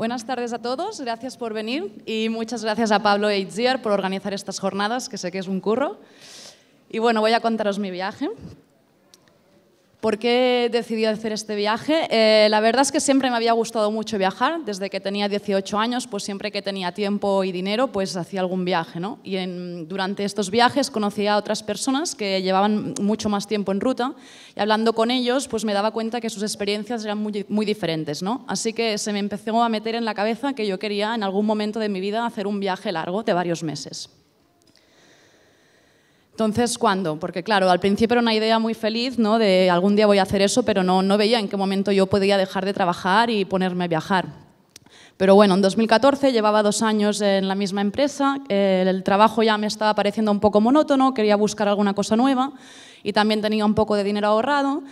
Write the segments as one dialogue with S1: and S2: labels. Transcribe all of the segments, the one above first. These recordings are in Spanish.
S1: Buenas tardes a todos, gracias por venir y muchas gracias a Pablo Eitzier por organizar estas jornadas, que sé que es un curro. Y bueno, voy a contaros mi viaje. ¿Por qué decidí hacer este viaje? Eh, la verdad es que siempre me había gustado mucho viajar. Desde que tenía 18 años, pues siempre que tenía tiempo y dinero, pues hacía algún viaje. ¿no? Y durante estos viajes conocía a otras personas que llevaban mucho más tiempo en ruta y hablando con ellos, pues me daba cuenta que sus experiencias eran muy, muy diferentes. ¿no? Así que se me empezó a meter en la cabeza que yo quería en algún momento de mi vida hacer un viaje largo de varios meses. Entonces, ¿cuándo? Porque claro, al principio era una idea muy feliz, ¿no? De algún día voy a hacer eso, pero no, no veía en qué momento yo podía dejar de trabajar y ponerme a viajar. Pero bueno, en 2014 llevaba dos años en la misma empresa, eh, el trabajo ya me estaba pareciendo un poco monótono, quería buscar alguna cosa nueva y también tenía un poco de dinero ahorrado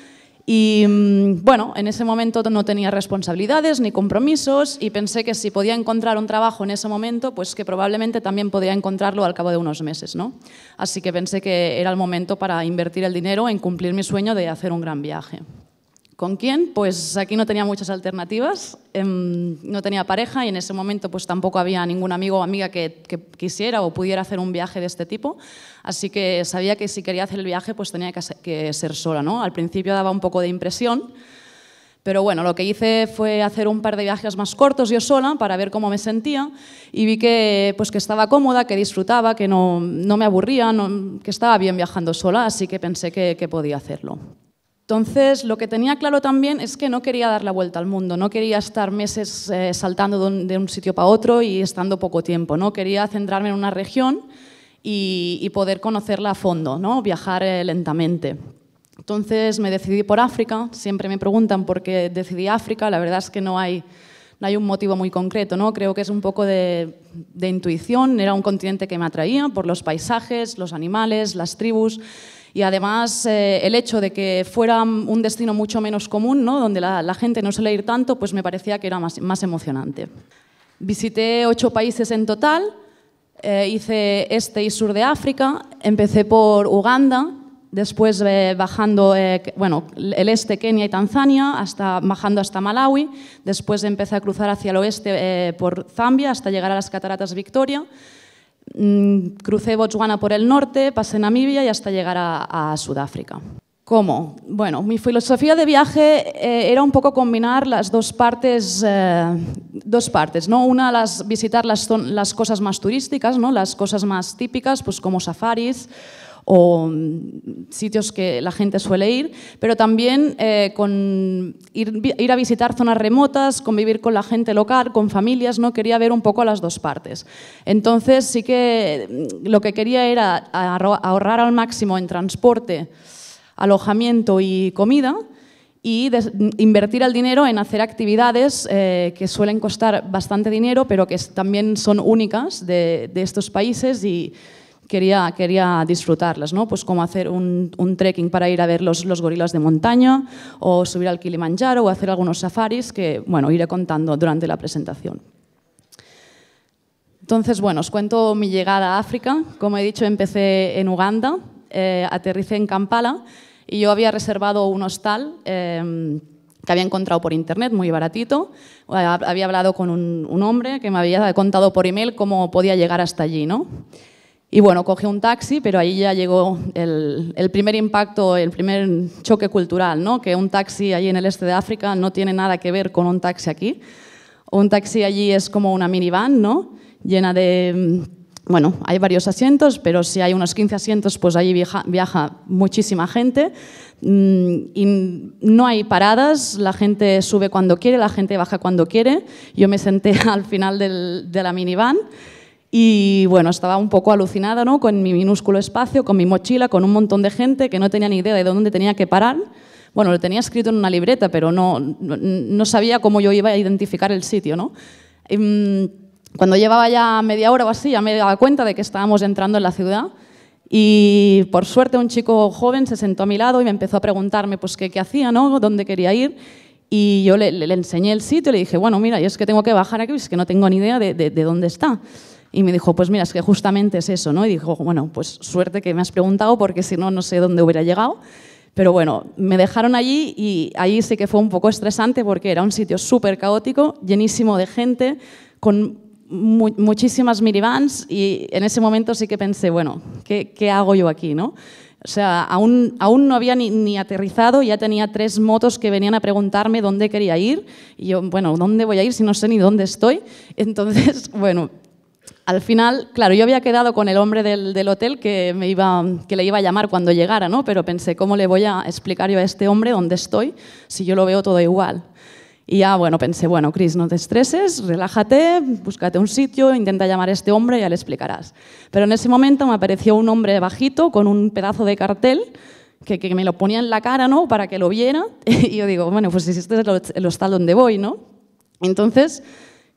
S1: y mm, bueno, en ese momento no tenía responsabilidades ni compromisos y pensé que si podía encontrar un trabajo en ese momento, pues que probablemente también podía encontrarlo al cabo de unos meses, ¿no? Así que pensé que era el momento para invertir el dinero en cumplir mi sueño de hacer un gran viaje. ¿Con quién? Pues aquí no tenía muchas alternativas, em, no tenía pareja y en ese momento pues tampoco había ningún amigo o amiga que, quisiera o pudiera hacer un viaje de este tipo, así que sabía que si quería hacer el viaje pues tenía que, ser sola, ¿no? Al principio daba un poco de impresión, pero bueno, lo que hice fue hacer un par de viajes más cortos yo sola para ver cómo me sentía y vi que, pues, que estaba cómoda, que disfrutaba, que no, me aburría, que estaba bien viajando sola, así que pensé que podía hacerlo. Entonces, lo que tenía claro también es que no quería dar la vuelta al mundo, no quería estar meses eh, saltando de un, sitio para otro y estando poco tiempo, ¿no? quería centrarme en una región y, poder conocerla a fondo, ¿no? viajar eh, lentamente. Entonces me decidí por África, siempre me preguntan por qué decidí África, la verdad es que no hay, no hay un motivo muy concreto, ¿no? creo que es un poco de, de intuición, era un continente que me atraía por los paisajes, los animales, las tribus. Y además eh, el hecho de que fuera un destino mucho menos común, ¿no? donde la, gente no suele ir tanto, pues me parecía que era más, emocionante. Visité ocho países en total, eh, hice este y sur de África, empecé por Uganda, después eh, bajando, bueno, el este, Kenia y Tanzania, hasta, bajando hasta Malawi, después empecé a cruzar hacia el oeste por Zambia hasta llegar a las cataratas Victoria Mm, crucé Botswana por el norte, pasé Namibia y hasta llegar a, Sudáfrica. ¿Cómo? Bueno, mi filosofía de viaje eh, era un poco combinar las dos partes, eh, dos partes, ¿no? Una, las, visitar las, cosas más turísticas, Las cosas más típicas, pues como safaris, o mm, sitios que la gente suele ir, pero también eh, con ir, a visitar zonas remotas, convivir con la gente local, con familias, ¿no? quería ver un poco las dos partes. Entonces sí que mm, lo que quería era ahorrar al máximo en transporte, alojamiento y comida y invertir el dinero en hacer actividades eh, que suelen costar bastante dinero, pero que también son únicas de, de estos países y quería, quería disfrutarlas, ¿no? Pues como hacer un, un trekking para ir a ver los, los, gorilas de montaña, o subir al Kilimanjaro, o hacer algunos safaris que, bueno, iré contando durante la presentación. Entonces, bueno, os cuento mi llegada a África. Como he dicho, empecé en Uganda, eh, aterricé en Kampala y yo había reservado un hostal em, que había encontrado por internet, muy baratito. Había hablado con un, un, hombre que me había contado por email cómo podía llegar hasta allí, ¿no? Y bueno, cogí un taxi, pero ahí ya llegó el, primer impacto, el primer choque cultural, ¿no? que un taxi allí en el este de África no tiene nada que ver con un taxi aquí. Un taxi allí es como una minivan, ¿no? llena de... Mm, bueno, hay varios asientos, pero si hay unos 15 asientos, pues allí viaja, muchísima gente. Mm, y no hay paradas, la gente sube cuando quiere, la gente baja cuando quiere. Yo me senté al final de la minivan. Y bueno, estaba un poco alucinada ¿no? con mi minúsculo espacio, con mi mochila, con un montón de gente que no tenía ni idea de dónde tenía que parar. Bueno, lo tenía escrito en una libreta, pero no, sabía cómo yo iba a identificar el sitio. Em, cuando llevaba ya media hora o así, ya me daba cuenta de que estábamos entrando en la ciudad. Y por suerte un chico joven se sentó a mi lado y me empezó a preguntarme pues, qué, qué hacía, ¿no? dónde quería ir. Y yo le, enseñé el sitio, y le dije, bueno, mira, yo es que tengo que bajar aquí, es que no tengo ni idea de dónde está. Y me dijo, pues mira, es que justamente es eso, ¿no? Y dijo, bueno, pues suerte que me has preguntado porque si no, no sé dónde hubiera llegado. Pero bueno, me dejaron allí y ahí sí que fue un poco estresante porque era un sitio súper caótico, llenísimo de gente, con muchísimas minivans y en ese momento sí que pensé, bueno, ¿qué, qué hago yo aquí? ¿no? O sea, aún, aún no había ni, ni, aterrizado, ya tenía tres motos que venían a preguntarme dónde quería ir. Y yo, bueno, ¿dónde voy a ir si no sé ni dónde estoy? Entonces, bueno, al final, claro, yo había quedado con el hombre del, hotel que, me iba, que le iba a llamar cuando llegara, ¿no? pero pensé, ¿cómo le voy a explicar yo a este hombre dónde estoy si yo lo veo todo igual? Y ya, bueno, pensé, bueno, Chris, no te estreses, relájate, búscate un sitio, intenta llamar a este hombre y ya le explicarás. Pero en ese momento me apareció un hombre bajito con un pedazo de cartel que, me lo ponía en la cara, ¿no? Para que lo viera. Y yo digo, bueno, pues si este es el hostal donde voy, ¿no? Entonces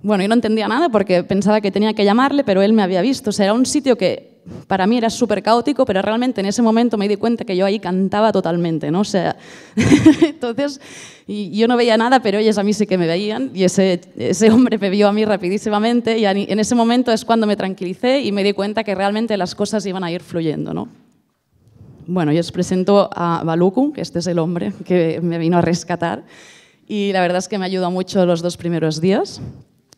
S1: bueno, yo no entendía nada porque pensaba que tenía que llamarle, pero él me había visto. O sea, era un sitio que para mí era súper caótico, pero realmente en ese momento me di cuenta que yo ahí cantaba totalmente, ¿no? O sea, entonces yo no veía nada, pero ellos a mí sí que me veían y ese, hombre me vio a mí rapidísimamente y en ese momento es cuando me tranquilicé y me di cuenta que realmente las cosas iban a ir fluyendo, ¿no? Bueno, yo os presento a Baluku, que este es el hombre que me vino a rescatar y la verdad es que me ayudó mucho los dos primeros días.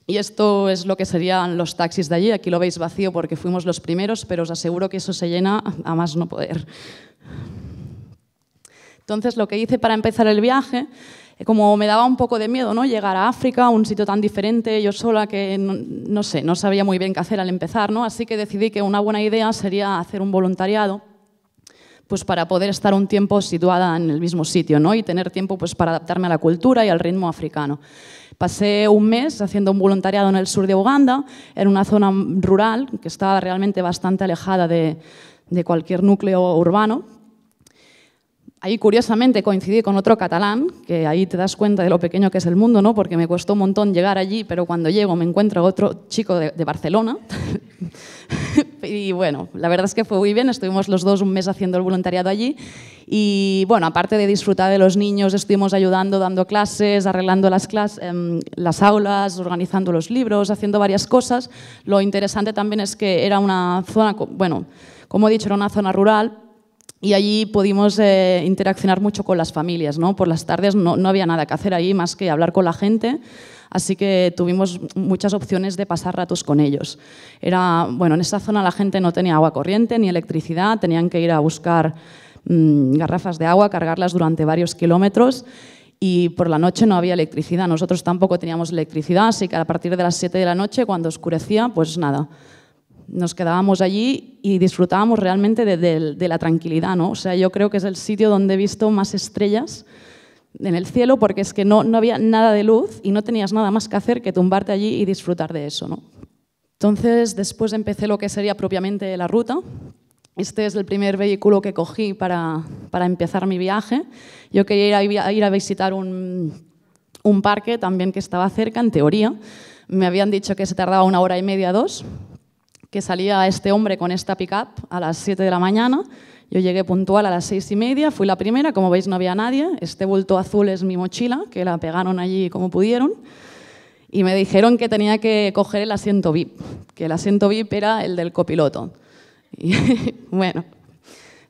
S1: Y esto es lo que serían los taxis de allí. Aquí lo veis vacío porque fuimos los primeros, pero os aseguro que eso se llena a más no poder. Entonces, lo que hice para empezar el viaje, eh, como me daba un poco de miedo, ¿no? Llegar a África, un sitio tan diferente, yo sola, que no, sé, no sabía muy bien qué hacer al empezar, Así que decidí que una buena idea sería hacer un voluntariado pues para poder estar un tiempo situada en el mismo sitio ¿no? y tener tiempo pues, para adaptarme a la cultura y al ritmo africano. Pasé un mes haciendo un voluntariado en el sur de Uganda, en una zona rural que estaba realmente bastante alejada de, cualquier núcleo urbano. Ahí, curiosamente, coincidí con otro catalán, que ahí te das cuenta de lo pequeño que es el mundo, ¿no? porque me costó un montón llegar allí, pero cuando llego me encuentro otro chico de, de Barcelona, y bueno, la verdad es que fue muy bien, estuvimos los dos un mes haciendo el voluntariado allí y bueno, aparte de disfrutar de los niños, estuvimos ayudando, dando clases, arreglando las, clases, em, las aulas, organizando los libros, haciendo varias cosas. Lo interesante también es que era una zona, bueno, como he dicho, era una zona rural, y allí pudimos eh, interaccionar mucho con las familias, ¿no? Por las tardes no, no, había nada que hacer allí más que hablar con la gente, así que tuvimos muchas opciones de pasar ratos con ellos. Era, bueno, en esa zona la gente no tenía agua corriente ni electricidad, tenían que ir a buscar mm, garrafas de agua, cargarlas durante varios kilómetros y por la noche no había electricidad. Nosotros tampoco teníamos electricidad, así que a partir de las 7 de la noche, cuando oscurecía, pues nada, nos quedábamos allí y disfrutábamos realmente de, la tranquilidad. ¿no? O sea, yo creo que es el sitio donde he visto más estrellas en el cielo porque es que no, no había nada de luz y no tenías nada más que hacer que tumbarte allí y disfrutar de eso. ¿no? Entonces, después empecé lo que sería propiamente la ruta. Este es el primer vehículo que cogí para, empezar mi viaje. Yo quería ir a, ir a visitar un, parque también que estaba cerca, en teoría. Me habían dicho que se tardaba una hora y media, dos, que salía este hombre con esta pick-up a las 7 de la mañana yo llegué puntual a las seis y media, fui la primera, como veis no había nadie. Este bulto azul es mi mochila, que la pegaron allí como pudieron. Y me dijeron que tenía que coger el asiento VIP, que el asiento VIP era el del copiloto. Y bueno,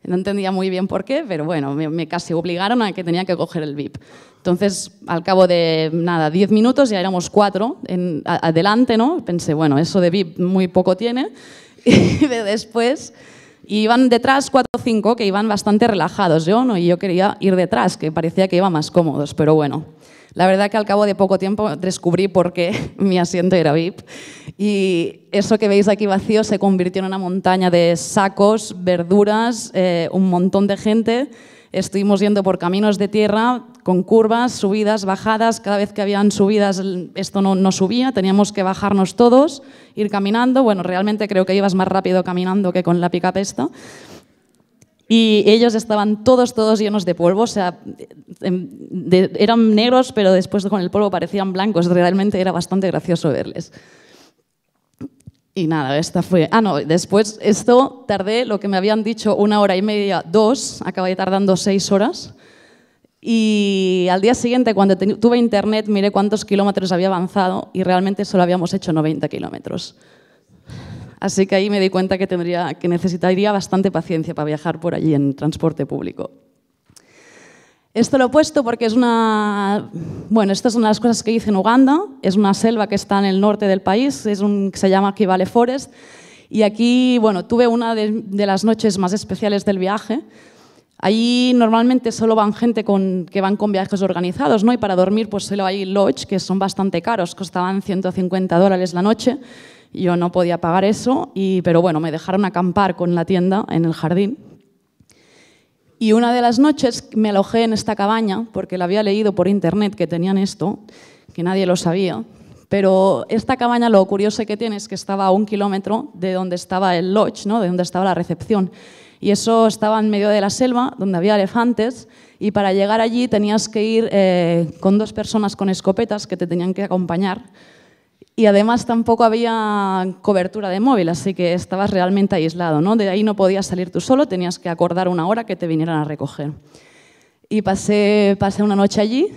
S1: no entendía muy bien por qué, pero bueno, me, casi obligaron a que tenía que coger el VIP. Entonces, al cabo de nada, 10 minutos, ya éramos cuatro en, adelante, ¿no? Pensé, bueno, eso de VIP muy poco tiene. Y de después y iban detrás cuatro o cinco que iban bastante relajados. Yo no, y yo quería ir detrás, que parecía que iba más cómodos, pero bueno. La verdad que al cabo de poco tiempo descubrí por qué mi asiento era VIP y eso que veis aquí vacío se convirtió en una montaña de sacos, verduras, eh, un montón de gente. Estuvimos yendo por caminos de tierra, con curvas, subidas, bajadas. Cada vez que habían subidas esto no, subía, teníamos que bajarnos todos, ir caminando. Bueno, realmente creo que ibas más rápido caminando que con la picapesta. Y ellos estaban todos, todos llenos de polvo, o sea, em, eran negros, pero después con el polvo parecían blancos. Realmente era bastante gracioso verles. Y nada, esta fue. Ah, no, después esto tardé lo que me habían dicho una hora y media, dos, acabé tardando seis horas. Y al día siguiente, cuando tuve internet, miré cuántos kilómetros había avanzado y realmente solo habíamos hecho 90 kilómetros. Así que ahí me di cuenta que, tendría, que necesitaría bastante paciencia para viajar por allí en transporte público. Esto lo he puesto porque es una... Bueno, esto es una de las cosas que hice en Uganda. Es una selva que está en el norte del país, es un, se llama Kivale Forest. Y aquí, bueno, tuve una de las noches más especiales del viaje, Allí normalmente solo van gente que van con viajes organizados, ¿no? Y para dormir pues solo hay lodge, que son bastante caros, costaban 150 dólares la noche. Yo no podía pagar eso, pero bueno, me dejaron acampar con la tienda en el jardín. Y una de las noches me alojé en esta cabaña, porque la había leído por internet que tenían esto, que nadie lo sabía. Pero esta cabaña lo curioso que tiene es que estaba a un kilómetro de donde estaba el lodge, ¿no? de donde estaba la recepción. Y eso estaba en medio de la selva, donde había elefantes, y para llegar allí tenías que ir eh, con dos personas con escopetas que te tenían que acompañar. Y además tampoco había cobertura de móvil, así que estabas realmente aislado. ¿no? De ahí no podías salir tú solo, tenías que acordar una hora que te vinieran a recoger. Y pasé, pasé una noche allí.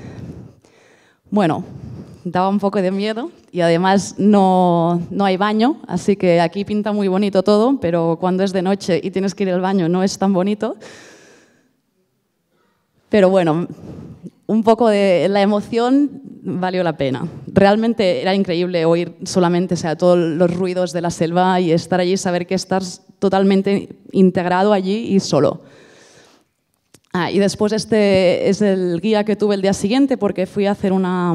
S1: Bueno, daba un poco de miedo y además no, no, hay baño, así que aquí pinta muy bonito todo, pero cuando es de noche y tienes que ir al baño no es tan bonito. Pero bueno, un poco de la emoción valió la pena. Realmente era increíble oír solamente sea, todos los ruidos de la selva y estar allí, saber que estás totalmente integrado allí y solo. Ah, y después este es el guía que tuve el día siguiente porque fui a hacer una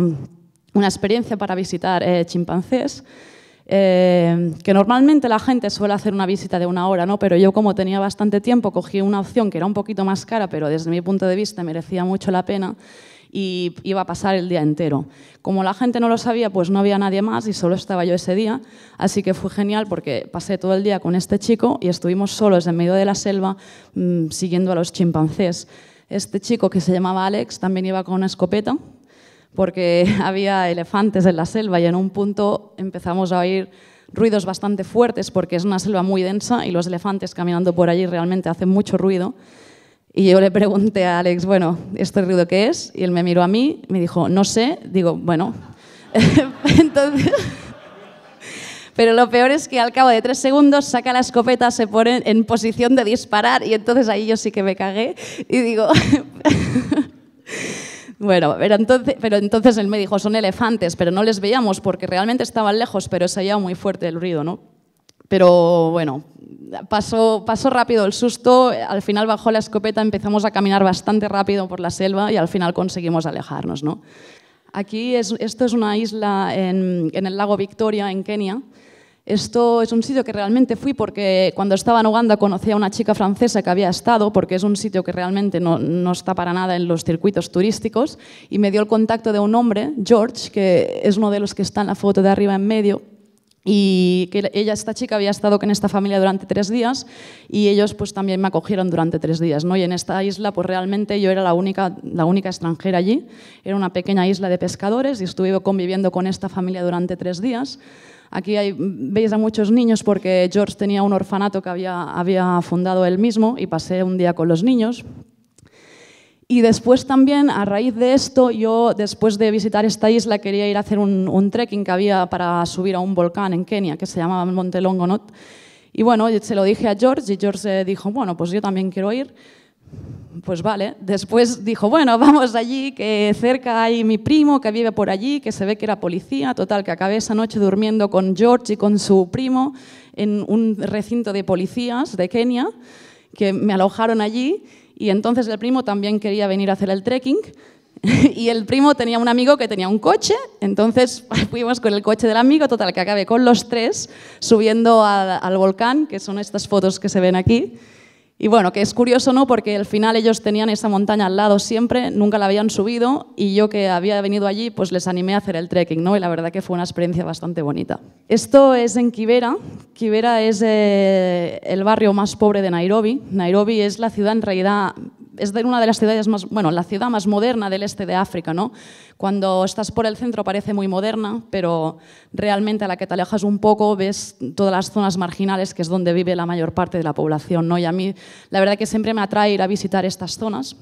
S1: una experiencia para visitar eh, chimpancés. Eh, que normalmente la gente suele hacer una visita de una hora, ¿no? pero yo como tenía bastante tiempo cogí una opción que era un poquito más cara, pero desde mi punto de vista merecía mucho la pena y iba a pasar el día entero. Como la gente no lo sabía, pues no había nadie más y solo estaba yo ese día, así que fue genial porque pasé todo el día con este chico y estuvimos solos en medio de la selva mm, siguiendo a los chimpancés. Este chico que se llamaba Alex también iba con una escopeta, porque había elefantes en la selva y en un punto empezamos a oír ruidos bastante fuertes porque es una selva muy densa y los elefantes caminando por allí realmente hacen mucho ruido. Y yo le pregunté a Alex, bueno, ¿este ruido qué es? Y él me miró a mí, me dijo, no sé. Digo, bueno. Pero lo peor es que al cabo de tres segundos saca la escopeta, se pone en posición de disparar y entonces ahí yo sí que me cagué y digo, bueno, pero entonces, pero entonces él me dijo, son elefantes, pero no les veíamos porque realmente estaban lejos, pero se oía muy fuerte el ruido, ¿no? Pero bueno, pasó, pasó rápido el susto, al final bajó la escopeta, empezamos a caminar bastante rápido por la selva y al final conseguimos alejarnos, ¿no? Aquí, esto es una isla en el lago Victoria, en Kenia, esto es un sitio que realmente fui porque cuando estaba en Uganda conocí a una chica francesa que había estado, porque es un sitio que realmente no, está para nada en los circuitos turísticos, y me dio el contacto de un hombre, George, que es uno de los que está en la foto de arriba en medio, y que ella, esta chica había estado con esta familia durante tres días y ellos pues también me acogieron durante tres días, ¿no? Y en esta isla pues realmente yo era la única, la única extranjera allí, era una pequeña isla de pescadores y estuve conviviendo con esta familia durante tres días Aquí veis a muchos niños porque George tenía un orfanato que había, fundado él mismo y pasé un día con los niños. Y después también, a raíz de esto, yo después de visitar esta isla quería ir a hacer un, un trekking que había para subir a un volcán en Kenia que se llamaba Monte Longonot. Y bueno, se lo dije a George y George dijo, bueno, pues yo también quiero ir pues vale. Después dijo, bueno, vamos allí, que cerca hay mi primo que vive por allí, que se ve que era policía. Total, que acabé esa noche durmiendo con George y con su primo en un recinto de policías de Kenia, que me alojaron allí. Y entonces el primo también quería venir a hacer el trekking. y el primo tenía un amigo que tenía un coche, entonces fuimos con el coche del amigo, total, que acabé con los tres subiendo al, al volcán, que son estas fotos que se ven aquí. Y bueno, que es curioso, ¿no? Porque al final ellos tenían esa montaña al lado siempre, nunca la habían subido y yo que había venido allí, pues les animé a hacer el trekking, ¿no? Y la verdad que fue una experiencia bastante bonita. Esto es en Kibera. Kibera es eh, el barrio más pobre de Nairobi. Nairobi es la ciudad en realidad es de una de las ciudades más, bueno, la ciudad más moderna del este de África, ¿no? Cuando estás por el centro parece muy moderna, pero realmente a la que te alejas un poco ves todas las zonas marginales, que es donde vive la mayor parte de la población, ¿no? Y a mí, la verdad que siempre me atrae ir a visitar estas zonas.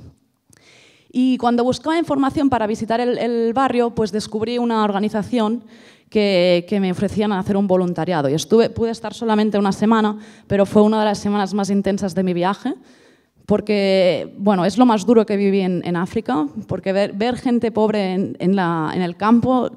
S1: Y cuando buscaba información para visitar el, barrio, pues descubrí una organización que, me ofrecían hacer un voluntariado. Y estuve, pude estar solamente una semana, pero fue una de las semanas más intensas de mi viaje porque bueno, es lo más duro que viví en, África, porque ver, gente pobre en, la, en el campo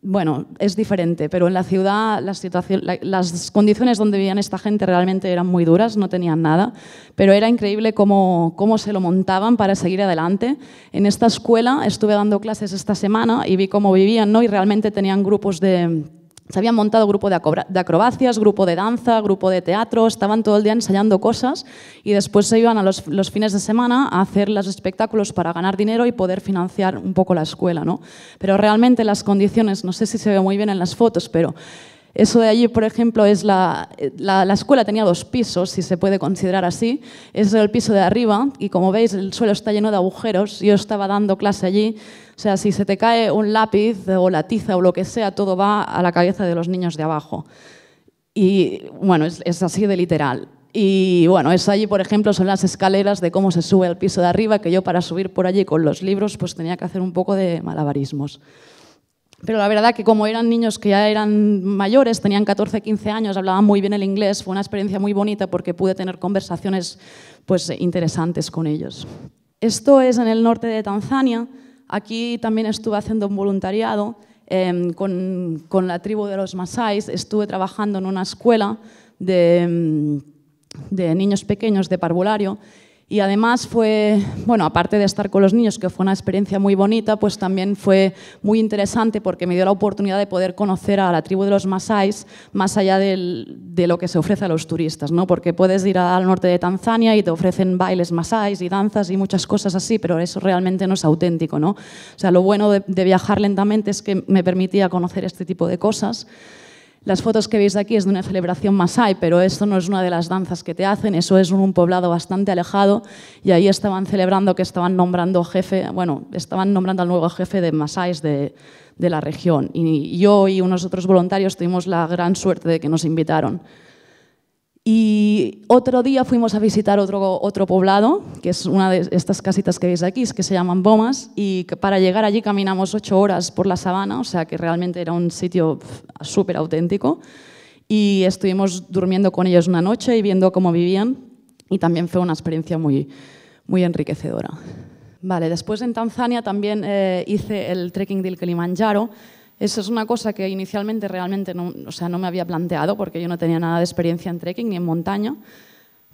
S1: bueno, es diferente, pero en la ciudad la situación, las condiciones donde vivían esta gente realmente eran muy duras, no tenían nada, pero era increíble cómo, cómo se lo montaban para seguir adelante. En esta escuela estuve dando clases esta semana y vi cómo vivían, ¿no? Y realmente tenían grupos de se habían montado grupo de acrobacias, grupo de danza, grupo de teatro, estaban todo el día ensayando cosas y después se iban a los, fines de semana a hacer los espectáculos para ganar dinero y poder financiar un poco la escuela. ¿no? Pero realmente las condiciones, no sé si se ve muy bien en las fotos, pero eso de allí, por ejemplo, es la, la, escuela tenía dos pisos, si se puede considerar así. Es el piso de arriba y como veis el suelo está lleno de agujeros. Yo estaba dando clase allí. O sea, si se te cae un lápiz o la tiza o lo que sea, todo va a la cabeza de los niños de abajo. Y bueno, es, es así de literal. Y bueno, es allí, por ejemplo, son las escaleras de cómo se sube al piso de arriba, que yo para subir por allí con los libros pues tenía que hacer un poco de malabarismos. Pero la verdad que como eran niños que ya eran mayores, tenían 14, 15 años, hablaban muy bien el inglés, fue una experiencia muy bonita porque pude tener conversaciones pues, interesantes con ellos. Esto es en el norte de Tanzania. Aquí también estuve haciendo un voluntariado em, con, la tribu de los Masáis. Estuve trabajando en una escuela de, em, de niños pequeños de parvulario y además fue, bueno, aparte de estar con los niños, que fue una experiencia muy bonita, pues también fue muy interesante porque me dio la oportunidad de poder conocer a la tribu de los Masáis más allá de lo que se ofrece a los turistas, ¿no? Porque puedes ir al norte de Tanzania y te ofrecen bailes Masáis y danzas y muchas cosas así, pero eso realmente no es auténtico, ¿no? O sea, lo bueno de, de viajar lentamente es que me permitía conocer este tipo de cosas. Las fotos que veis aquí es de una celebración masai, pero esto no es una de las danzas que te hacen, eso es un poblado bastante alejado y ahí estaban celebrando que estaban nombrando jefe, bueno, estaban nombrando al nuevo jefe de masáis de, de la región. Y yo y unos otros voluntarios tuvimos la gran suerte de que nos invitaron. Y otro día fuimos a visitar otro, otro poblado, que es una de estas casitas que veis aquí, que se llaman Bomas, y para llegar allí caminamos ocho horas por la sabana, o sea que realmente era un sitio súper auténtico. Y estuvimos durmiendo con ellos una noche y viendo cómo vivían, y también fue una experiencia muy, muy enriquecedora. Vale, después en Tanzania también eh, hice el trekking del Kilimanjaro, eso es una cosa que inicialmente realmente no, o sea, no me había planteado porque yo no tenía nada de experiencia en trekking ni en montaña.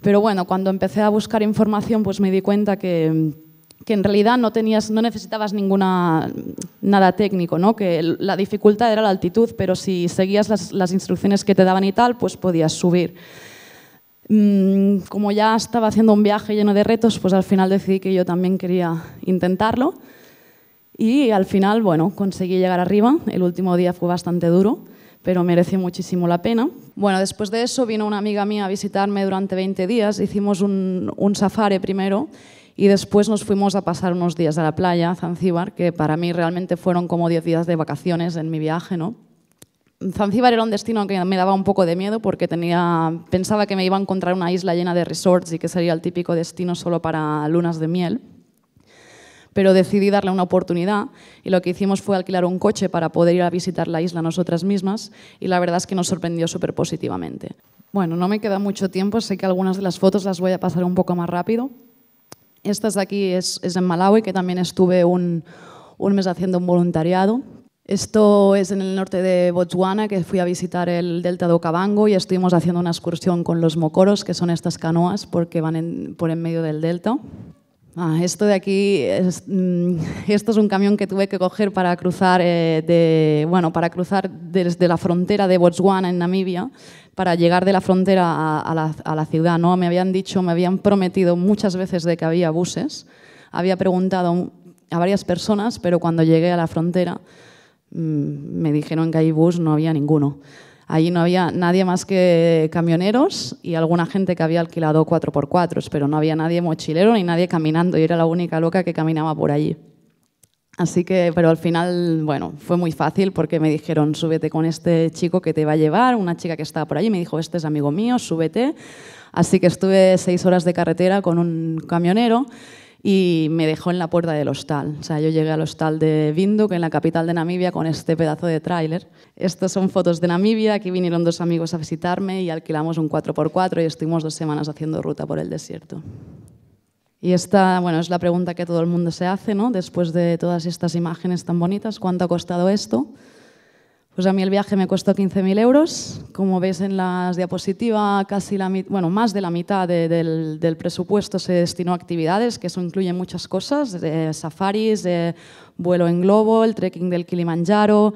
S1: Pero bueno, cuando empecé a buscar información, pues me di cuenta que, en realidad no, tenías, necesitabas nada técnico, ¿no? que la dificultad era la altitud, pero si seguías las, las instrucciones que te daban y tal, pues podías subir. Mm, como ya estaba haciendo un viaje lleno de retos, pues al final decidí que yo también quería intentarlo y al final, bueno, conseguí llegar arriba. El último día fue bastante duro, pero mereció muchísimo la pena. Bueno, después de eso vino una amiga mía a visitarme durante 20 días. Hicimos un, safari primero y después nos fuimos a pasar unos días a la playa, a Zanzíbar, que para mí realmente fueron como 10 días de vacaciones en mi viaje, ¿no? Zanzíbar era un destino que me daba un poco de miedo porque tenía, pensaba que me iba a encontrar una isla llena de resorts y que sería el típico destino solo para lunas de miel pero decidí darle una oportunidad y lo que hicimos fue alquilar un coche para poder ir a visitar la isla nosotras mismas y la verdad es que nos sorprendió súper positivamente. Bueno, no me queda mucho tiempo, sé que algunas de las fotos las voy a pasar un poco más rápido. Esta de aquí es, en Malawi, que también estuve un, mes haciendo un voluntariado. Esto es en el norte de Botswana, que fui a visitar el delta de Okavango y estuvimos haciendo una excursión con los mocoros, que son estas canoas porque van por en medio del delta. Ah, esto de aquí, es, mm, esto es un camión que tuve que coger para cruzar, eh, para cruzar desde la frontera de Botswana en Namibia, para llegar de la frontera a, la, a, la, ciudad. ¿no? Me habían dicho, me habían prometido muchas veces de que había buses. Había preguntado a varias personas, pero cuando llegué a la frontera mm, me dijeron que hay bus, no había ninguno. Allí no había nadie más que camioneros y alguna gente que había alquilado 4x4, pero no había nadie mochilero ni nadie caminando. Yo era la única loca que caminaba por allí. Así que, pero al final, bueno, fue muy fácil porque me dijeron, súbete con este chico que te va a llevar, una chica que estaba por allí, me dijo, este es amigo mío, súbete. Así que estuve seis horas de carretera con un camionero y me dejó en la puerta del hostal. O sea, yo llegué al hostal de Windhoek, en la capital de Namibia, con este pedazo de tráiler. Estas son fotos de Namibia, aquí vinieron dos amigos a visitarme y alquilamos un 4x4 y estuvimos dos semanas haciendo ruta por el desierto. Y esta, bueno, es la pregunta que todo el mundo se hace, ¿no? Después de todas estas imágenes tan bonitas, ¿cuánto ha costado esto? Pues a mí el viaje me costó 15.000 euros. Como veis en las diapositivas, casi la, bueno, más de la mitad del, del, presupuesto se destinó a actividades, que eso incluye muchas cosas, de safaris, de vuelo en globo, el trekking del Kilimanjaro,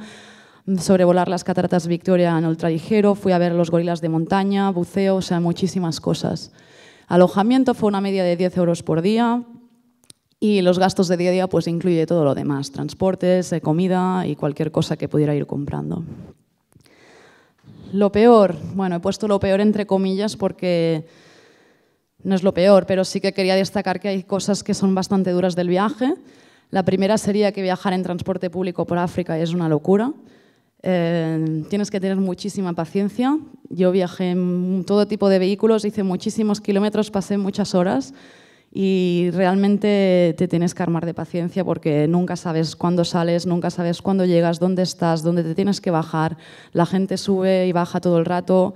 S1: sobrevolar las cataratas Victoria en ultraligero, fui a ver los gorilas de montaña, buceo, o sea, muchísimas cosas. Alojamiento fue una media de 10 euros por día, y los gastos de día a día pues incluye todo lo demás, transportes, eh, comida y cualquier cosa que pudiera ir comprando. Lo peor, bueno, he puesto lo peor entre comillas porque no es lo peor, pero sí que quería destacar que hay cosas que son bastante duras del viaje. La primera sería que viajar en transporte público por África es una locura. Eh, tienes que tener muchísima paciencia. Yo viajé en todo tipo de vehículos, hice muchísimos kilómetros, pasé muchas horas y realmente te tienes que armar de paciencia porque nunca sabes cuándo sales, nunca sabes cuándo llegas, dónde estás, dónde te tienes que bajar. La gente sube y baja todo el rato,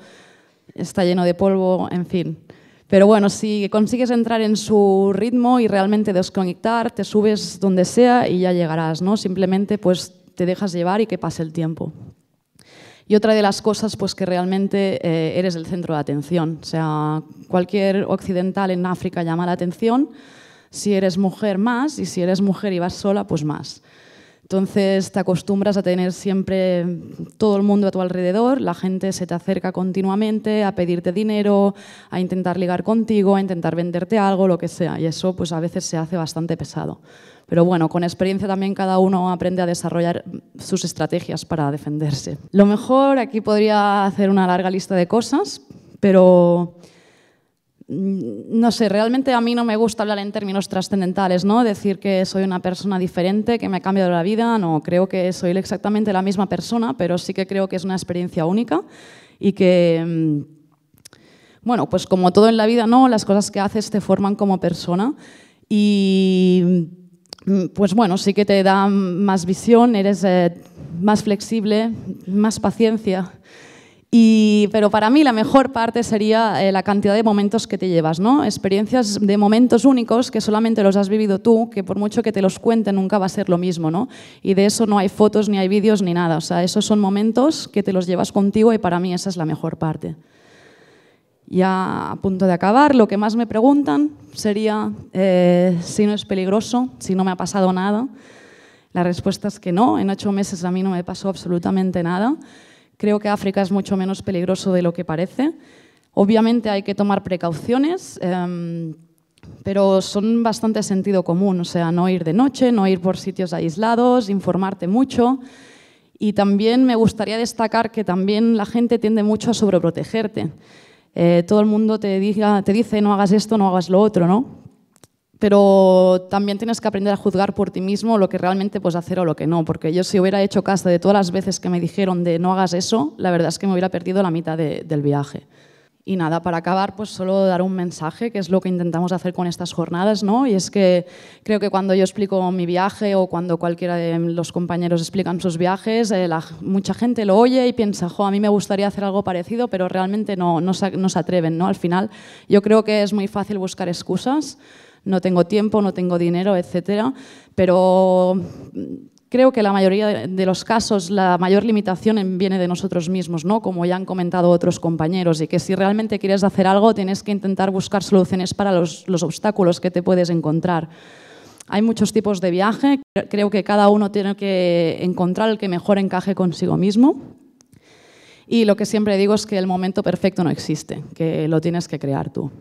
S1: está lleno de polvo, en fin. Pero bueno, si consigues entrar en su ritmo y realmente desconectar, te subes donde sea y ya llegarás, ¿no? Simplemente pues te dejas llevar y que pase el tiempo. Y otra de las cosas, pues que realmente eh, eres el centro de atención. O sea, cualquier occidental en África llama la atención. Si eres mujer, más. Y si eres mujer y vas sola, pues más. Entonces te acostumbras a tener siempre todo el mundo a tu alrededor, la gente se te acerca continuamente a pedirte dinero, a intentar ligar contigo, a intentar venderte algo, lo que sea, y eso pues a veces se hace bastante pesado. Pero bueno, con experiencia también cada uno aprende a desarrollar sus estrategias para defenderse. Lo mejor, aquí podría hacer una larga lista de cosas, pero Mm, no sé, realmente a mí no me gusta hablar en términos trascendentales, ¿no? Decir que soy una persona diferente, que me ha cambiado la vida, no, creo que soy exactamente la misma persona, pero sí que creo que es una experiencia única y que, mm, bueno, pues como todo en la vida, ¿no? Las cosas que haces te forman como persona y, mm, pues bueno, sí que te da más visión, eres eh, más flexible, más paciencia pero para mí la mejor parte sería eh, la cantidad de momentos que te llevas, Experiencias de momentos únicos que solamente los has vivido tú, que por mucho que te los cuente, nunca va a ser lo mismo, Y de eso no hay fotos, ni hay vídeos, ni nada. O sea, esos son momentos que te los llevas contigo y para mí esa es la mejor parte. Ya a punto de acabar, lo que más me preguntan sería eh, si no es peligroso, si no me ha pasado nada. La respuesta es que no, en ocho meses a mí no me pasó absolutamente nada. Creo que África es mucho menos peligroso de lo que parece. Obviamente hay que tomar precauciones, em, pero son bastante sentido común, o sea, no ir de noche, no ir por sitios aislados, informarte mucho. Y también me gustaría destacar que también la gente tiende mucho a sobreprotegerte. Eh, todo el mundo te, diga, te dice no hagas esto, no hagas lo otro, ¿no? pero también tienes que aprender a juzgar por ti mismo lo que realmente puedes hacer o lo que no, porque yo si hubiera hecho caso de todas las veces que me dijeron de no hagas eso, la verdad es que me hubiera perdido la mitad del viaje. Y nada, para acabar, pues solo dar un mensaje, que es lo que intentamos hacer con estas jornadas, ¿no? Y es que creo que cuando yo explico mi viaje o cuando cualquiera de los compañeros explican sus viajes, eh, la, mucha gente lo oye y piensa, jo, a mí me gustaría hacer algo parecido, pero realmente no, no, se, no se atreven, ¿no? Al final, yo creo que es muy fácil buscar excusas, no tengo tiempo, no tengo dinero, etcétera. Pero creo que la mayoría de los casos la mayor limitación viene de nosotros mismos, ¿no? Como ya han comentado otros compañeros, y que si realmente quieres hacer algo tienes que intentar buscar soluciones para los, los obstáculos que te puedes encontrar. Hay muchos tipos de viaje, creo que cada uno tiene que encontrar el que mejor encaje consigo mismo. Y lo que siempre digo es que el momento perfecto no existe, que lo tienes que crear tú.